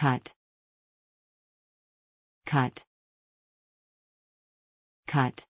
cut cut cut